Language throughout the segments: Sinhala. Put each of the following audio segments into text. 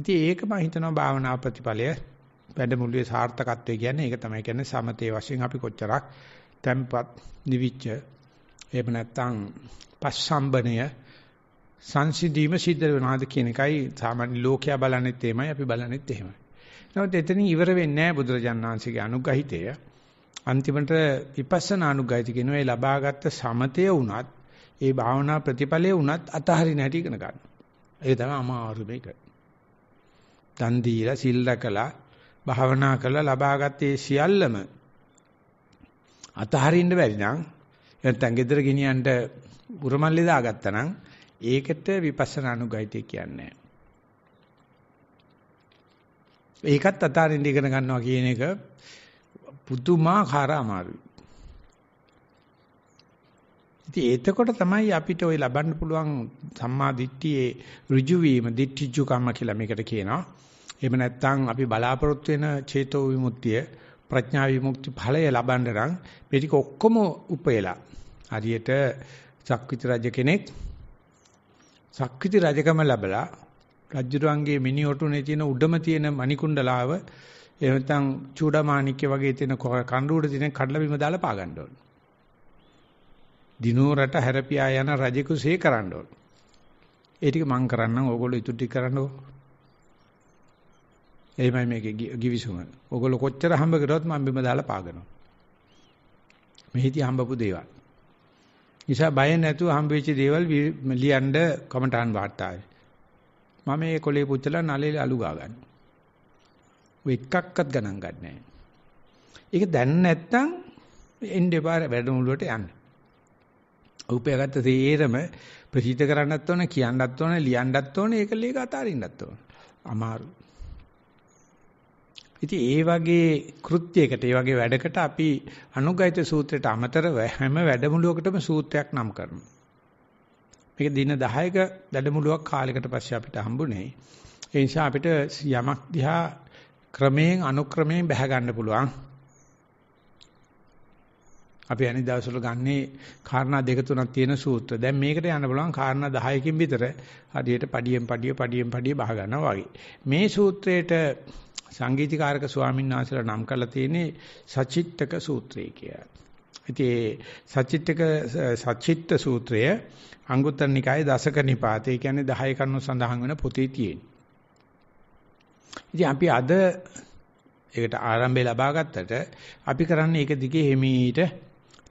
ඉතින් ඒක මම හිතනවා භාවනා ප්‍රතිඵලය වැඩමුළුවේ සාර්ථකත්වය කියන්නේ ඒක තමයි කියන්නේ සමතේ වශයෙන් අපි කොච්චරක් තැම්පත් නිවිච්ච එහෙම නැත්නම් පස්සම්බණය සංසිඳීම සිද්ධ වෙනවාද කියන එකයි සාමාන්‍ය ලෝකයා බලන්නේත් එහෙමයි අපි බලන්නේත් එහෙමයි. නමුත් එතනින් ඉවර වෙන්නේ නැහැ බුදුරජාණන් වහන්සේගේ අනුග්‍රහිතය. අන්තිමට විපස්සනා අනුග්‍රහිත කියන ඒ ලබාගත් සමතය වුණත් ඒ භාවනා ප්‍රතිඵලය වුණත් අතහරින හැටි ඉගෙන ගන්න. ඒක තමයි අමාරුම එක. දන් දීලා සිල් රැකලා භාවනා කරලා ලබාගත් ඒ සියල්ලම අතහරින්න බැරි නම් නැත්නම් gedara giniyanta උරමල්ලි දාගත්තා නම් ඒකට විපස්සනා අනුගහිතය කියන්නේ ඒකත් අතාරින්න ඉගෙන ගන්නවා කියන එක පුදුමාකාර අමාරුයි. ඉතින් එතකොට තමයි අපිට ওই ලබන්න පුළුවන් සම්මා දිට්ඨියේ ඍජු වීම, දිට්ඨිජු කම කියලා මේකට කියනවා. එහෙම නැත්නම් අපි බලාපොරොත්තු වෙන චේතෝ විමුක්තිය ප්‍රඥා විමුක්ති ඵලය ලබන්න නම් මේ ටික ඔක්කොම උපයලා හරියට සක්විති රජ කෙනෙක් සක්විති රජකම ලැබලා රජුරන්ගේ මිනි ඔටුනේ තියෙන උඩම තියෙන මණිකුණ්ඩලාව එහෙම නැත්නම් චූඩමාණික්ක වගේ තියෙන කඳු උඩ තියෙන කඩලා බිම දාලා පා ගන්න ඕන. දිනෝරට හැරපියා යන රජෙකුසේ කරන්න ඕන. ඒ ටික මං කරන්නම් ඕගොල්ලෝ ඉතුරු ටික කරන්නකෝ. එහෙමයි මේකේ givisuma. ඔයගොල්ලෝ කොච්චර හම්බ කරවත් මම බිම දාලා පාගනවා. මෙහිදී හම්බපු දේවල්. නිසා බය නැතුව හම්බ වෙච්ච දේවල් ලියන්න කමටහන් වාටාවේ. මම මේ කොලේ පුච්චලා නලේ අලු ගා ගන්න. ඔය එකක්වත් ගණන් ගන්නෑ. ඒක දැන් නැත්තම් එන්න එපා වැඩමුළුවට යන්න. උපයාගත්ත තේරම ප්‍රසිද්ධ කරන්නත් ඕන කියන්නත් ඕන ලියන්නත් ඕන ඒකල ඒක අතාරින්නත් ඕන. අමාරුයි. ඉතින් ඒ වගේ කෘත්‍යයකට, ඒ වගේ වැඩකට අපි අනුගාිත සූත්‍රයට අමතරව හැම වැඩමුළුවකටම සූත්‍රයක් නම් කරනවා. මේක දින 10ක වැඩමුළුවක් කාලයකට පස්සේ අපිට හම්බුනේ. ඒ නිසා අපිට යමක් දිහා ක්‍රමයෙන් අනුක්‍රමයෙන් බැහැ ගන්න පුළුවන්. අපි අනිත් දවස්වල ගන්නේ කාරණා දෙක තුනක් තියෙන සූත්‍ර. දැන් මේකට යන්න බලවන් කාරණා 10කින් විතර හරියට padiyen padiye padiyen padiye බහ ගන්නවා වගේ. මේ සූත්‍රයේට සංගීතීකාරක ස්වාමීන් වහන්සේලා නම් කරලා තියෙන්නේ සචිත්තක සූත්‍රය කියලා. ඉතින් සචිත්තක සචිත්ත සූත්‍රය අංගුත්තර නිකායේ දසක නිපාතේ කියන්නේ 10 කරුණු සඳහන් වෙන පොතේ තියෙන. ඉතින් අපි අද ඒකට ආරම්භය ලබා ගත්තට අපි කරන්නේ ඒක දිගේ හිමීට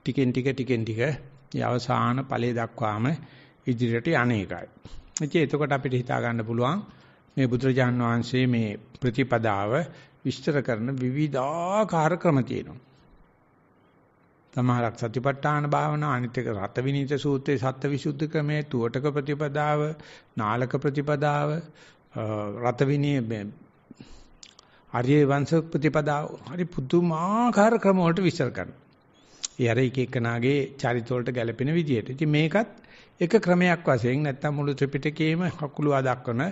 ටිකෙන් ටික ටිකෙන් ටික අවසාන ඵලයේ දක්වාම ඉදිරියට යන්නේ ඒකයි. ඉතින් එතකොට අපිට හිතා ගන්න පුළුවන් මේ බුදුරජාන් වහන්සේ මේ ප්‍රතිපදාව විස්තර කරන විවිධාකාර ක්‍රම තියෙනවා. තමහරක් සතිපට්ඨාන භාවනා අනිත් එක රත විනීත සූත්‍රයේ සත්ත්ව විසුද්ධි ක්‍රමයේ තුවටක ප්‍රතිපදාව නාලක ප්‍රතිපදාව රත විනී ආර්ය වංශ ප්‍රතිපදාව හරි පුදුමාකාර ක්‍රම වලට විස්තර කරනවා. ඒ අර එක එකනාගේ චරිත වලට ගැලපෙන විදියට. ඉතින් මේකත් එක ක්‍රමයක් වශයෙන් නැත්තම් මුළු ත්‍රිපිටකයේම හකුළුවා දක්වන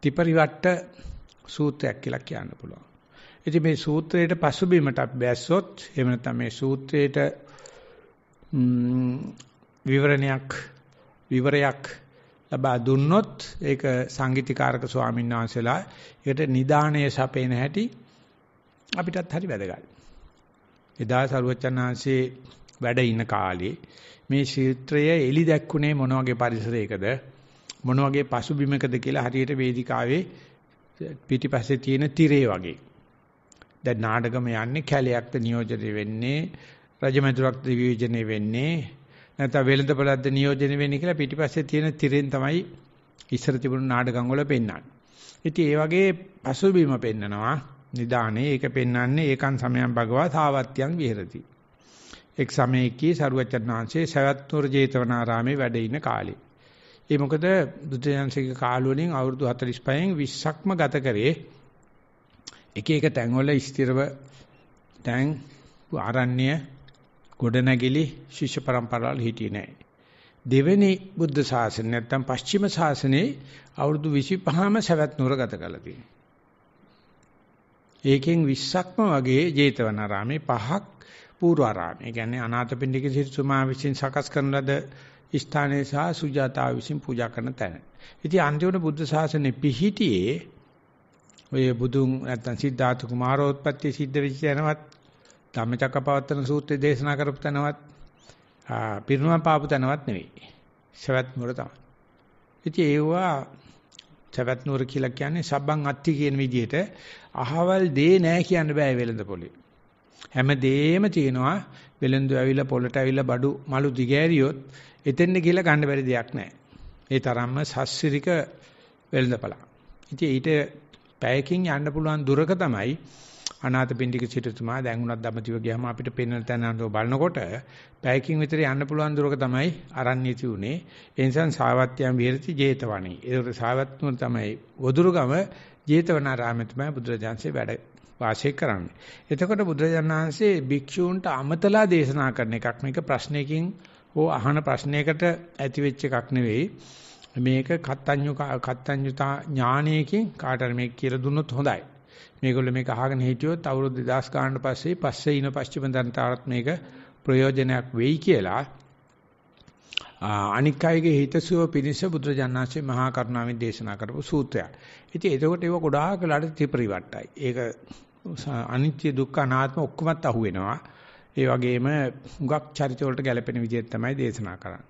ත්‍රිපරිවට්ට සූත්‍රයක් කියලා කියන්න පුළුවන්. ඉතින් මේ සූත්‍රයට පසුබිමට අපි බැස්සොත් එහෙම නැත්නම් මේ සූත්‍රයට විවරණයක් විවරයක් ලබා දුන්නොත් ඒක සංගීතීකාරක ස්වාමීන් වහන්සේලා ඒකට නිදාණය සපේන හැටි අපිටත් හරි වැදගත්. එදා සරුවචන් වහන්සේ වැඩ ඉන කාලේ මේ ශීත්‍රය එලි දැක්ුණේ මොන වගේ පරිසරයකද? මොන වගේ පසුබිමකද කියලා හරියට වේදිකාවේ පිටිපස්සේ තියෙන තිරේ වගේ. දැන් නාටකම යන්නේ කැලයක්ද නියෝජනය වෙන්නේ රජමැදුරක්ද විවේචනය වෙන්නේ නැත්නම් වෙළඳපළක්ද නියෝජනය වෙන්නේ කියලා පිටිපස්සේ තියෙන තිරෙන් තමයි ඉස්සර තිබුණු නාටකම් වල පෙන්වන්නේ. ඉතින් ඒ වගේ පසුබිම පෙන්නනවා නිදානේ ඒක පෙන්වන්නේ ඒකන් සමයන් භගවා සාවත්‍යං විහෙරති. එක් සමයකී සරුවචනාංශයේ සවැත්නුර ජේතවනාරාමේ වැඩ ඉන කාලේ ඒ මොකද බුද්ධජනසික කාලවලින් අවුරුදු 45න් 20ක්ම ගත කරේ එක එක තැන්වල ස්ථිරව තැන් ආරණ්‍ය ගොඩනැගිලි ශිෂ්‍ය પરම්පරාවල් හිටියේ නැහැ. දෙවෙනි බුද්ධ ශාසනය නැත්තම් පස්චිම ශාසනයේ අවුරුදු 25ම සවැත් නුවර ගත කළා තියෙනවා. ඒකෙන් 20ක්ම වගේ ජේතවනාරාමේ පහක් පූර්වාරාමේ. ඒ කියන්නේ අනාථපිණ්ඩික සිරිසුමා විසින් සකස් කරන ලද ස්ථානයේ සහ සුජාතාව විසින් පූජා කරන තැන. ඉතින් අන්තිමට බුද්ධ ශාසනය පිහිටියේ ඔය බුදුන් නැත්තම් සිද්ධාර්ථ කුමාරෝත්පත්ති සිද්ධ වෙච්ච තැනවත් ධම්මචක්කපවත්තන සූත්‍රය දේශනා කරපු තැනවත් පිරිනුවම් පාපු තැනවත් නෙවෙයි. සවැත් නුවර තමයි. ඉතින් ඒවා සවැත් නුවර කියලා කියන්නේ සබ්බන් අත්ති කියන විදිහට අහවල් දේ නෑ කියන්න බෑ වෙළඳ පොලේ. හැමදේම තියෙනවා වෙලෙන්දු ඇවිල්ලා පොළට ඇවිල්ලා බඩු මලු දිගෑරියොත් එතෙන්ද කියලා ගන්න බැරි දෙයක් නැහැ. ඒ තරම්ම සස්සිරික වෙළඳපළා. ඉතින් ඊට පැයකින් යන්න පුළුවන් දුරක තමයි අනාථපිණ්ඩික සිටුතුමා දැන් උනත් දඹදිව ගියාම අපිට පෙනෙන තැන අරව බලනකොට පැයකින් විතර යන්න පුළුවන් දුරක තමයි අරන්නේ තියුනේ එනිසා සාවත්‍යම් විහෙරති 제තවණි ඒකට සාවත්තුම තමයි වදුරුගම 제තවනාරාමයේ තමයි බුදුරජාන්සේ වැඩ වාසය කරන්නේ. එතකොට බුදුරජාණන් වහන්සේ භික්ෂූන්ට අමතලා දේශනා කරන එකක් මේක ප්‍රශ්නයකින් හෝ අහන ප්‍රශ්නයකට ඇතිවෙච්ච එකක් නෙවෙයි. මේක කත්තඤ්ඤු කත්තඤ්ඤුතා ඥානයකින් කාටර මේක කියලා දුන්නොත් හොඳයි. මේගොල්ලෝ මේක අහගෙන හිටියොත් අවුරුදු 2000 ගානට පස්සේ පස්සේ ඉන පස්චිම දන්තාරත් මේක ප්‍රයෝජනයක් වෙයි කියලා අනික් අයගේ හිතසුව පිණිස බුදුරජාණන්සේ මහා කරුණාවෙන් දේශනා කරපු සූත්‍රයක්. ඉතින් එතකොට ඒක ගොඩාක් වෙලාට ත්‍රිපරිවට්ටයි. ඒක අනිත්‍ය දුක්ඛ අනාත්ම ඔක්කොමත් අහුවෙනවා. ඒ වගේම හුඟක් චරිත වලට ගැලපෙන විදිහට තමයි දේශනා කරන්නේ.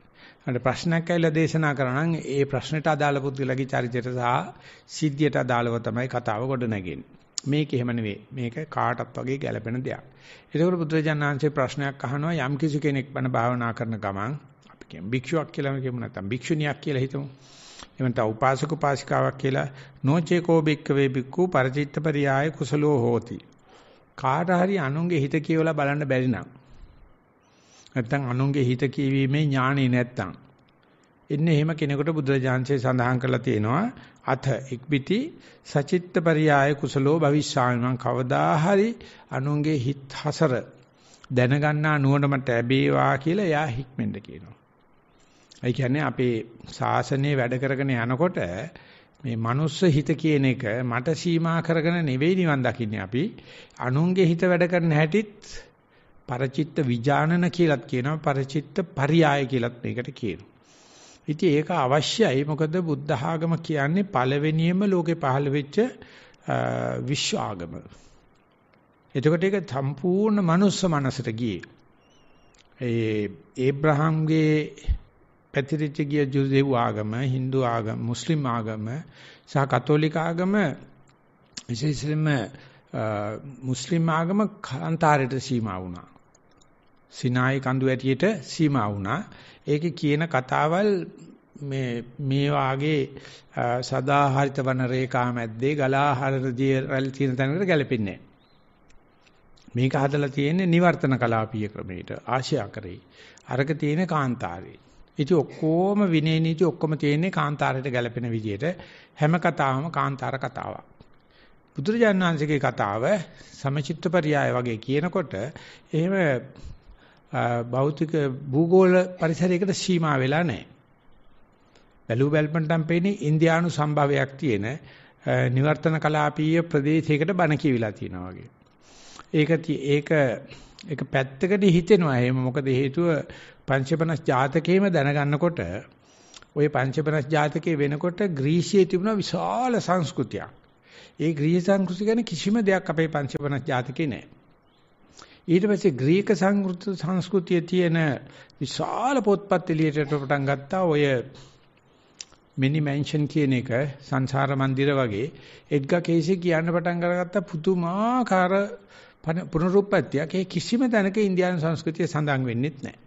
අර ප්‍රශ්නයක් ඇවිල්ලා දේශනා කරනවා නම් ඒ ප්‍රශ්නට අදාළ පුද්ගලගේ චරිතයට සහ සිද්ධියට අදාළව තමයි කතාව ගොඩනගන්නේ. මේක එහෙම නෙවෙයි. මේක කාටත් වගේ ගැලපෙන දෙයක්. ඒකෝර බුදුරජාණන්සේ ප්‍රශ්නයක් අහනවා යම් කිසි කෙනෙක් බණ භාවනා කරන ගමන් අපි කියමු භික්ෂුවක් කියලා කියමු නැත්නම් භික්ෂුණියක් කියලා හිතමු. එවන්ට උපාසක උපාසිකාවක් කියලා නොචේකෝ බික්කවේ බික්කු පරිචිත්ත පරියාය කුසලෝ හෝති. කාට හරි අනුන්ගේ හිත කියවලා බලන්න බැරි නම් නැත්තම් අනුන්ගේ හිත කියවීමේ ඥාණි නැත්තම් එන්නේ එහෙම කෙනෙකුට බුදුරජාන්සේ සඳහන් කරලා තියෙනවා අත ඉක්බිති සචිත්ත පරියාය කුසලෝ භවිෂාමි මං කවදා හරි අනුන්ගේ හිත හසර දැනගන්නා නුවණට ලැබේවා කියලා එයා හික්මෙන්ද කියනවා ඒ කියන්නේ අපේ ශාසනය වැඩ කරගෙන යනකොට මේ මනුස්ස හිත කියන එක මට සීමා කරගෙන නිවන් දකින්නේ අපි අනුන්ගේ හිත වැඩ කරන හැටිත් පරචිත්ත විජානන කියලත් කියනවා පරචිත්ත පරියාය කියලත් මේකට කියනවා. ඉතින් ඒක අවශ්‍යයි මොකද බුද්ධ ආගම කියන්නේ පළවෙනියම ලෝකේ පහළ වෙච්ච විශ්ව ආගම. එතකොට ඒක සම්පූර්ණ මනුස්ස මනසට ගියේ. ඒ ඒබ්‍රහම්ගේ පැතිරිච්ච ගිය ජුදෙව් ආගම, Hindu ආගම, මුස්ලිම් ආගම සහ කතෝලික ආගම විශේෂයෙන්ම මුස්ලිම් ආගම කාන්තාරයට සීමා වුණා. සිනායි කඳු ඇටියට සීමා වුණා. ඒකේ කියන කතාවල් මේ මේ වාගේ සදාහරිත වන රේඛා මැද්දේ ගලාහරදී රැල් තියෙන තැනකට ගැලපෙන්නේ මේක හදලා තියෙන්නේ නිවර්තන කලාපීය ක්‍රමයට ආශ්‍යා කරේ. අරක තියෙන කාන්තාරේ. ඉතින් ඔක්කොම විනය නීති ඔක්කොම තියෙන්නේ කාන්තාරයට ගැලපෙන විදියට හැම කතාවම කාන්තාර කතාවක්. බුදුරජාණන් වහන්සේගේ කතාව සමචිත්ත පරියාය වගේ කියනකොට එහෙම භෞතික භූගෝල පරිසරයකට සීමා වෙලා නැහැ. බැලූ බැලපන්ටම් පෙන්නේ ඉන්දියානු සම්භවයක් තියෙන නිවර්තන කලාපීය ප්‍රදේශයකට බණ කියවිලා තියෙනවා වගේ. ඒක ඒක එක පැත්තකට හිතෙනවා. එහෙම මොකද හේතුව පංචපනස් ජාතකයේම දැනගන්නකොට ওই පංචපනස් ජාතකයේ වෙනකොට ග්‍රීසියේ තිබුණ විශාල සංස්කෘතියක්. ඒ ග්‍රීස සංස්කෘතිය ගැන කිසිම දෙයක් අපේ පංචපනස් ජාතකේ නැහැ. ඊට පස්සේ ග්‍රීක සංස්කෘතියේ තියෙන විශාල පොත්පත් එළියට පටන් ගත්තා ඔය මිනි මැන්ෂන් කියන එක සංසාර මන්දිර වගේ එඩ්ගා කේසි කියන්න පටන් අරගත්ත පුදුමාකාර පුනරුත්පත්තියක් ඒ කිසිම තැනක ඉන්දියානු සංස්කෘතිය සඳහන් වෙන්නේ නැහැ.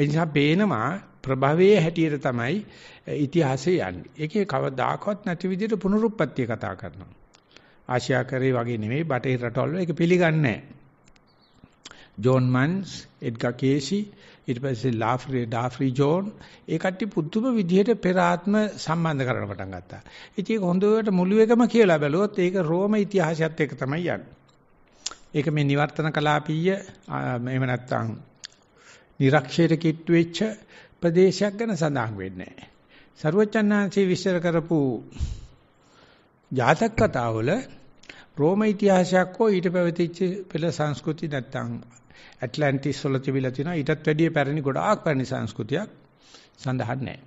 ඒ නිසා පේනවා ප්‍රභවයේ හැටියට තමයි ඉතිහාසය යන්නේ. ඒකේ කවදාකවත් නැති විදිහට පුනරුත්පත්ති කතා කරනවා. ආසියාකරේ වගේ නෙමෙයි බටහිර රටවල ඒක පිළිගන්නේ ජෝන් මන්ස්, එඩ්ගා කේසි, ඊට පස්සේ ලාෆ්‍රි ඩාෆ්‍රි ජෝන් ඒ කට්ටිය පුදුම විදිහට පෙර ආත්ම සම්බන්ධ කරන්න පටන් ගත්තා. ඉතින් ඒක හොඳට මුළු එකම කියලා බැලුවොත් ඒක රෝම ඉතිහාසයත් එක්ක තමයි යන්නේ. ඒක මේ නිවර්තන කලාපීය එහෙම නැත්නම් නිරක්ෂයට කිට්ටු වෙච්ච ප්‍රදේශයක් ගැන සඳහන් වෙන්නේ නැහැ. සරුවචන්හන්සේ විස්තර කරපු ජාතක කතාවල රෝම ඉතිහාසයක් හෝ ඊට පැවතිච්ච පෙළ සංස්කෘති නැත්තම් ඇට්ලන්ටිස් වල තිබිලා තියෙනවා ඊටත් වැඩිය පැරණි ගොඩාක් පැරණි සංස්කෘතියක් සඳහන් නැහැ.